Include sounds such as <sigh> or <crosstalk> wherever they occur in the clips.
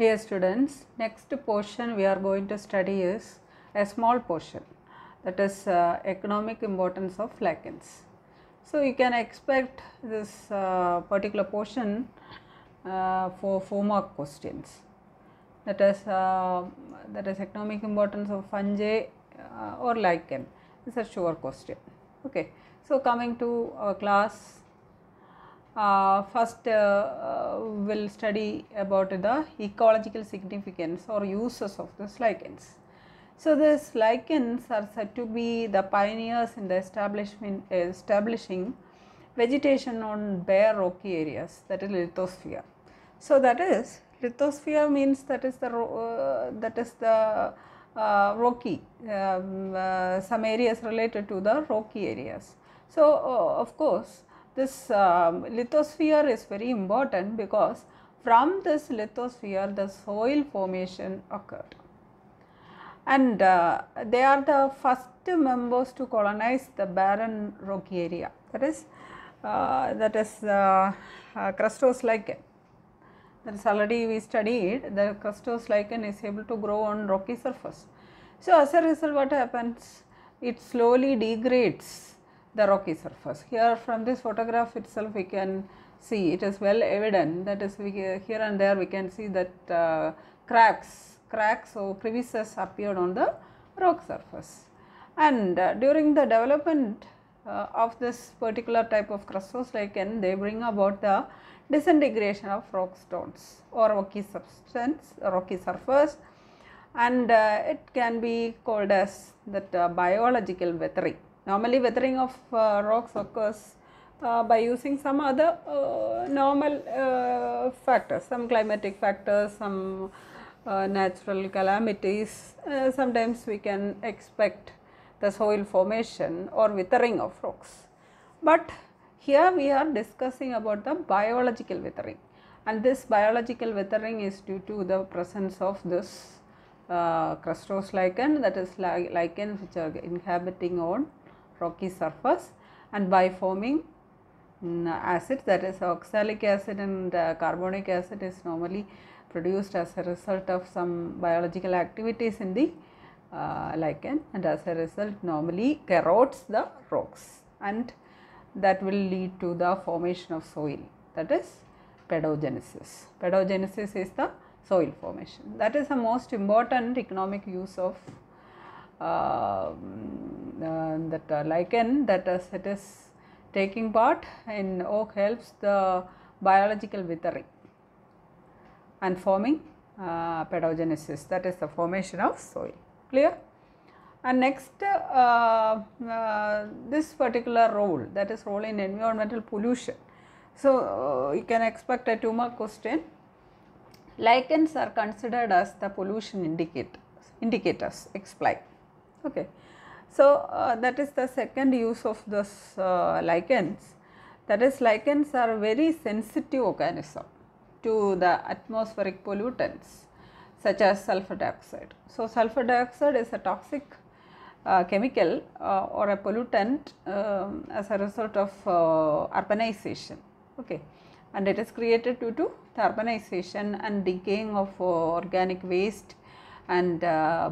Dear students, next portion we are going to study is a small portion that is uh, economic importance of lichens. So you can expect this uh, particular portion uh, for four mark questions that is uh, that is economic importance of fungi uh, or lichen. is a sure question. Okay. So coming to our class uh, first uh, uh, we'll study about the ecological significance or uses of the lichens. So these lichens are said to be the pioneers in the establishment establishing vegetation on bare rocky areas that is lithosphere. So that is lithosphere means that is the uh, that is the uh, rocky um, uh, some areas related to the rocky areas. So of course this um, lithosphere is very important because from this lithosphere the soil formation occurred and uh, they are the first members to colonize the barren rocky area that is uh, that is uh, uh, crustose lichen that is already we studied the crustose lichen is able to grow on rocky surface so as a result what happens it slowly degrades the rocky surface. Here from this photograph itself we can see it is well evident that is we, uh, here and there we can see that uh, cracks, cracks or crevices appeared on the rock surface. And uh, during the development uh, of this particular type of lichen, they bring about the disintegration of rock stones or rocky substance, rocky surface and uh, it can be called as that uh, biological weathering. Normally weathering of uh, rocks occurs uh, by using some other uh, normal uh, factors, some climatic factors, some uh, natural calamities. sometimes we can expect the soil formation or withering of rocks. But here we are discussing about the biological withering and this biological withering is due to the presence of this uh, crustose lichen that is lichen which are inhabiting on rocky surface and by forming mm, acid acids that is oxalic acid and uh, carbonic acid is normally produced as a result of some biological activities in the uh, lichen and as a result normally corrodes the rocks and that will lead to the formation of soil that is pedogenesis. Pedogenesis is the soil formation that is the most important economic use of uh, uh, that uh, lichen that it uh, is taking part in oak helps the biological withering and forming uh, pedogenesis that is the formation of soil clear and next uh, uh, this particular role that is role in environmental pollution so you can expect a two mark question lichens are considered as the pollution indicator indicators explain okay so, uh, that is the second use of this uh, lichens. That is lichens are very sensitive organism to the atmospheric pollutants such as sulfur dioxide. So, sulfur dioxide is a toxic uh, chemical uh, or a pollutant um, as a result of uh, urbanization. Okay. And it is created due to the urbanization and decaying of uh, organic waste and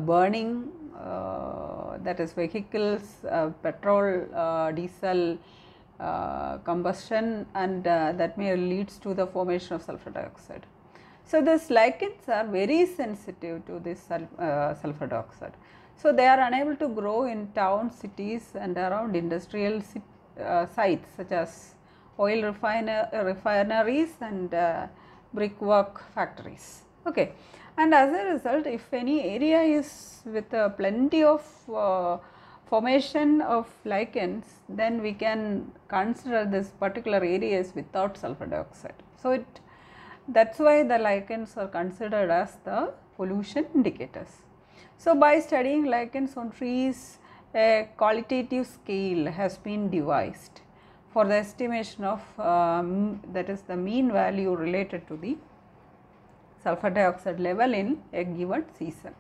burning uh, that is vehicles, uh, petrol, uh, diesel, combustion and that may leads to the formation of sulfur dioxide. So these lichens are very sensitive to this uh, sulfur dioxide. So they are unable to grow in town, cities and around industrial uh, sites such as oil refiner refineries and uh, brickwork factories. Okay and as a result if any area is with a plenty of uh, formation of lichens then we can consider this particular area is without sulfur dioxide. So, it that's why the lichens are considered as the pollution indicators. So, by studying lichens on trees a qualitative scale has been devised for the estimation of um, that is the mean value related to the sulfur dioxide level in a given season.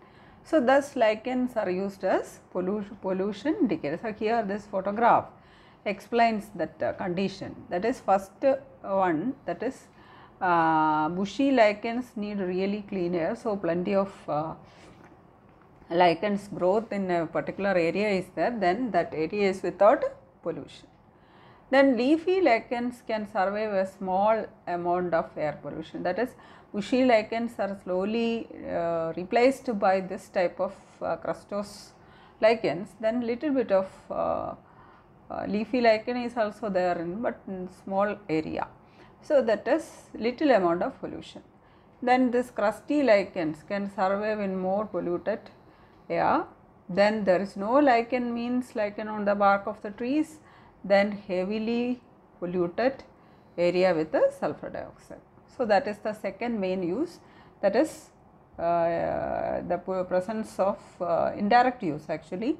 So, thus lichens are used as pollution, pollution So, here this photograph explains that uh, condition that is first one that is uh, bushy lichens need really clean air. So, plenty of uh, lichens growth in a particular area is there then that area is without pollution. Then leafy lichens can survive a small amount of air pollution that is Bushy lichens are slowly uh, replaced by this type of uh, crustose lichens, then little bit of uh, uh, leafy lichen is also there in but in small area. So that is little amount of pollution. Then this crusty lichens can survive in more polluted air. Then there is no lichen means lichen on the bark of the trees, then heavily polluted area with the sulfur dioxide. So, that is the second main use that is uh, the presence of uh, indirect use actually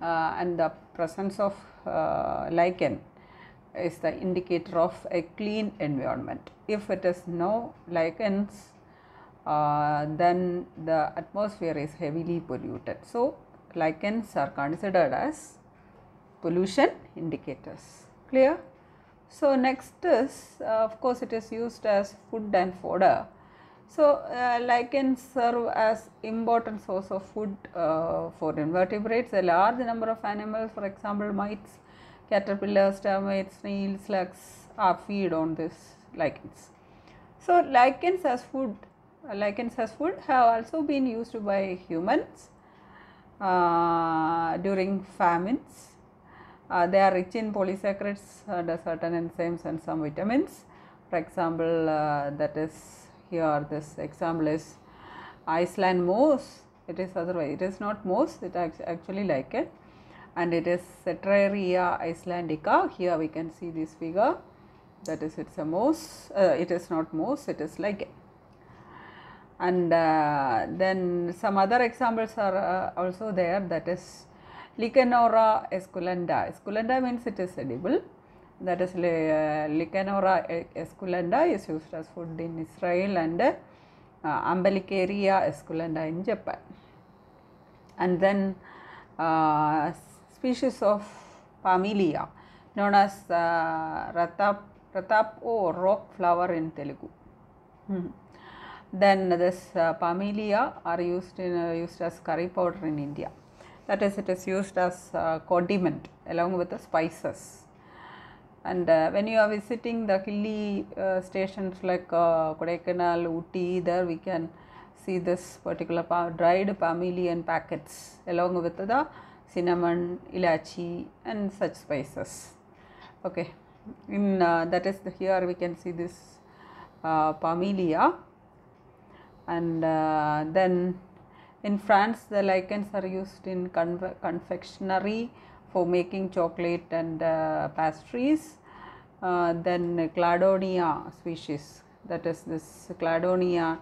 uh, and the presence of uh, lichen is the indicator of a clean environment. If it is no lichens uh, then the atmosphere is heavily polluted. So, lichens are considered as pollution indicators. Clear? So next is uh, of course it is used as food and fodder. So uh, lichens serve as important source of food uh, for invertebrates. A large number of animals for example mites, caterpillars, termites, snails, slugs are feed on these lichens. So lichens as food lichens as food have also been used by humans uh, during famines uh, they are rich in polysaccharides and uh, certain enzymes and some vitamins for example uh, that is here this example is Iceland moss it is otherwise it is not moss it actually like it and it is Cetraria Icelandica here we can see this figure that is it's a moss uh, it is not moss it is like it. and uh, then some other examples are uh, also there that is Lichenora esculenta. Esculenta means it is edible. That is, uh, Lichenora uh, esculenta is used as food in Israel and uh, Ambelicaria esculenta in Japan. And then uh, species of Pamelia known as uh, Ratap, Ratap or rock flower in Telugu. Hmm. Then this uh, Pamelia are used in uh, used as curry powder in India that is it is used as condiment along with the spices and uh, when you are visiting the hilly uh, stations like uh, Kodaikanal, Uti, there we can see this particular pa- dried and packets along with the cinnamon, ilachi and such spices. Okay, in uh, that is the, here we can see this uh, palmilia and uh, then in France, the lichens are used in confectionery for making chocolate and uh, pastries. Uh, then Cladonia species, that is this Cladonia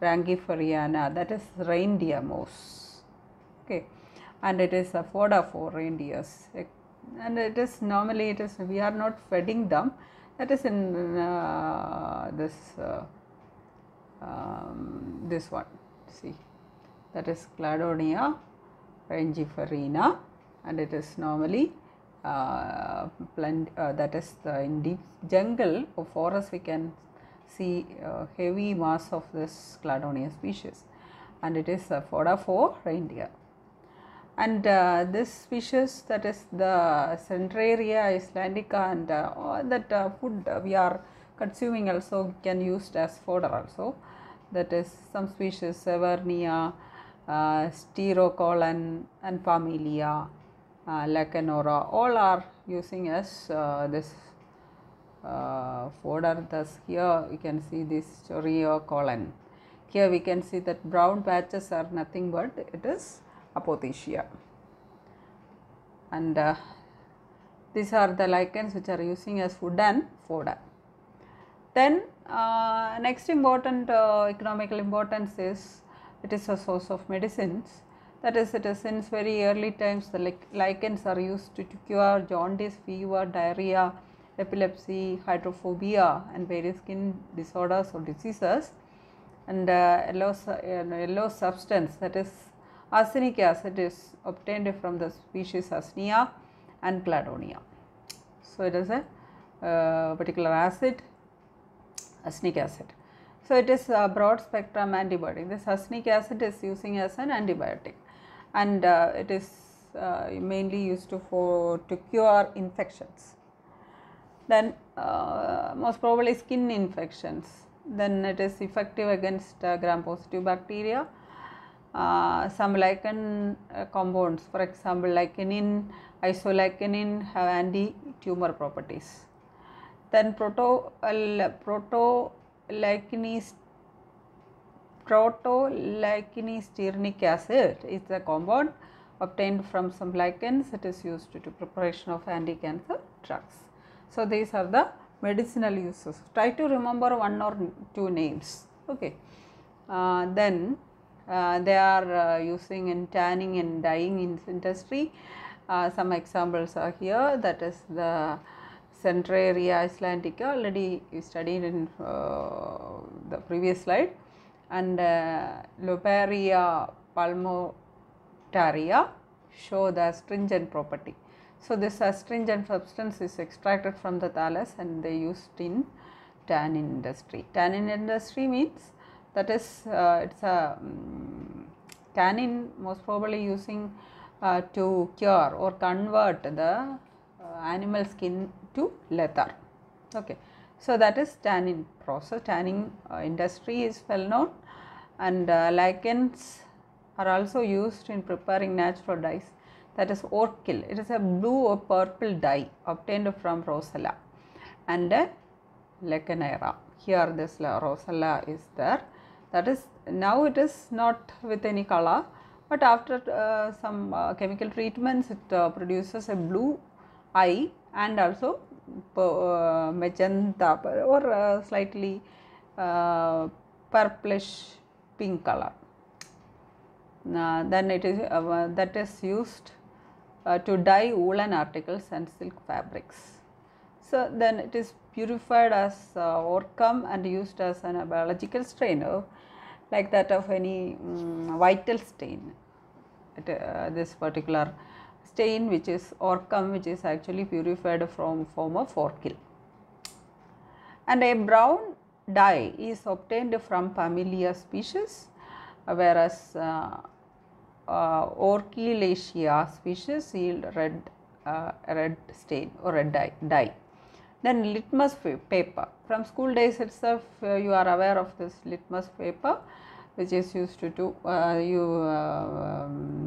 rangiferiana, that is reindeer moss. Okay, and it is a fodder for reindeers. And it is normally it is we are not feeding them. That is in uh, this uh, um, this one. See that is Cladonia rangiferina and it is normally uh, plant uh, that is the, in deep jungle or forest we can see uh, heavy mass of this cladonia species and it is a fodder for reindeer and uh, this species that is the centraria islandica and uh, all that uh, food we are consuming also can used as fodder also that is some species severnia uh, Sterocol and Pamelia, uh, Lacanora, all are using as uh, this uh, thus here you can see this choriocolon here we can see that brown patches are nothing but it is apothecia and uh, these are the lichens which are using as food and fodder then uh, next important uh, economical importance is it is a source of medicines. That is, it is since very early times the lichens are used to, cure jaundice, fever, diarrhea, epilepsy, hydrophobia, and various skin disorders or diseases. And uh, yellow, yellow substance that is arsenic acid is obtained from the species Asnia and Cladonia. So, it is a uh, particular acid, arsenic acid. So, it is a broad spectrum antibiotic. This succinic acid is using as an antibiotic and uh, it is uh, mainly used to for to cure infections. Then uh, most probably skin infections. Then it is effective against uh, gram-positive bacteria. Uh, some lichen uh, compounds, for example, lichenin, isolichenin have anti-tumor properties. Then proto, proto lychinase proto acid is a compound obtained from some lichens it is used to, to preparation of anti-cancer drugs. So, these are the medicinal uses. Try to remember one or two names. Okay. Uh, then uh, they are uh, using in tanning and dyeing in industry. Uh, some examples are here that is the Centraria Icelandica already studied in uh, the previous slide and uh, Loparia palmotaria show the astringent property. So this astringent substance is extracted from the thallus and they used in tannin industry. Tannin industry means that is uh, it's a um, tannin most probably using uh, to cure or convert the uh, animal skin to leather okay so that is tanning process tanning uh, industry is well known and uh, lichens are also used in preparing natural dyes that is orchil it is a blue or purple dye obtained from rosella and uh, lichenera. here this rosella is there that is now it is not with any color but after uh, some uh, chemical treatments it uh, produces a blue eye and also magenta or uh, slightly uh, purplish pink color. Now, then it is uh, that is used uh, to dye woolen articles and silk fabrics. So then it is purified as uh, come and used as an uh, biological strainer like that of any um, vital stain. It, uh, this particular stain which is or cum which is actually purified from former a forkill. And a brown dye is obtained from familiar species whereas uh, uh, species yield red uh, red stain or red dye, dye. Then litmus paper. From school days itself, uh, you are aware of this litmus paper, which is used to do uh, you uh, um,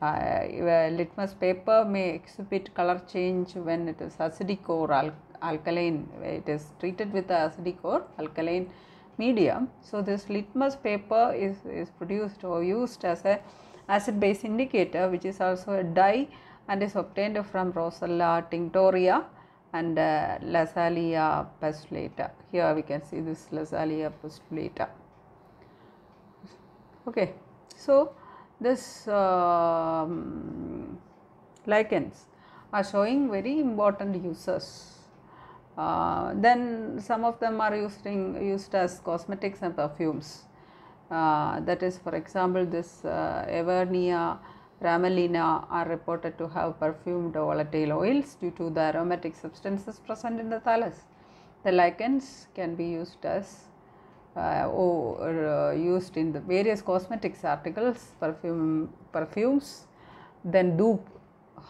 uh, litmus paper may exhibit color change when it is acidic or al alkaline it is treated with acidic or alkaline medium so this litmus paper is, is produced or used as a acid base indicator which is also a dye and is obtained from Rosella tinctoria and uh, Lasalia postulata. Here we can see this Lasalia postulata. Okay, so this um, lichens are showing very important uses. Uh, then some of them are used, used as cosmetics and perfumes. Uh, that is, for example, this uh, Evernia ramelina are reported to have perfumed volatile oils due to the aromatic substances present in the thallus. The lichens can be used as uh, or, uh, used in the various cosmetics articles, perfume, perfumes, then dupe,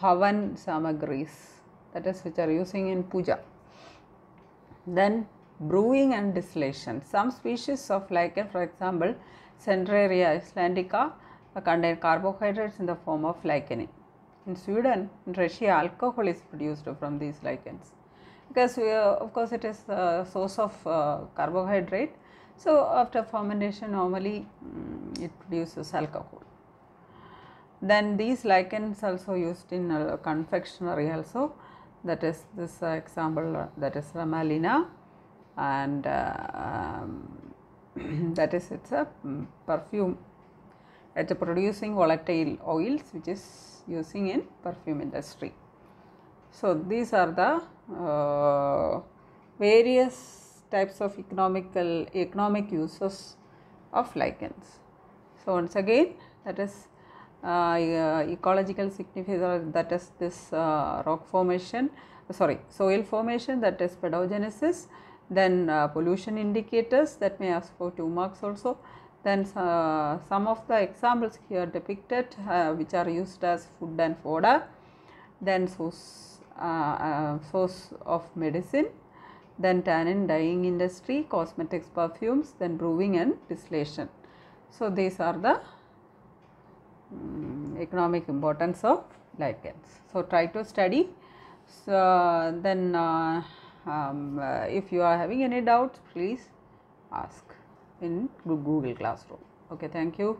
havan samagris, that is which are using in puja. Then brewing and distillation. Some species of lichen, for example, Centraria islandica uh, contain carbohydrates in the form of likenin. In Sweden, in Russia, alcohol is produced from these lichens because, we, uh, of course, it is a source of uh, carbohydrate so, after fermentation normally um, it produces alcohol. Then these lichens also used in uh, confectionery also that is this uh, example uh, that is Ramalina and uh, um, <clears throat> that is it's a mm, perfume it's producing volatile oils which is using in perfume industry. So, these are the uh, various types of economical economic uses of lichens. So once again, that is uh, uh, ecological significance that is this uh, rock formation uh, sorry soil formation that is pedogenesis then uh, pollution indicators that may ask for two marks also then uh, some of the examples here depicted which are used as food and fodder then source source of medicine then tannin dyeing industry, cosmetics, perfumes, then brewing and distillation. So, these are the um, economic importance of lichens. So, try to study. So, then uh, um, uh, if you are having any doubts, please ask in Google Classroom. Okay, thank you.